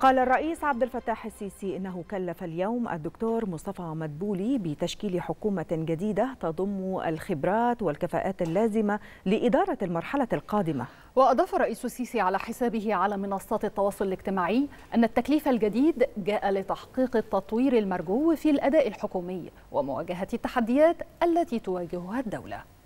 قال الرئيس عبد الفتاح السيسي انه كلف اليوم الدكتور مصطفى مدبولي بتشكيل حكومه جديده تضم الخبرات والكفاءات اللازمه لاداره المرحله القادمه. واضاف الرئيس السيسي على حسابه على منصات التواصل الاجتماعي ان التكليف الجديد جاء لتحقيق التطوير المرجو في الاداء الحكومي ومواجهه التحديات التي تواجهها الدوله.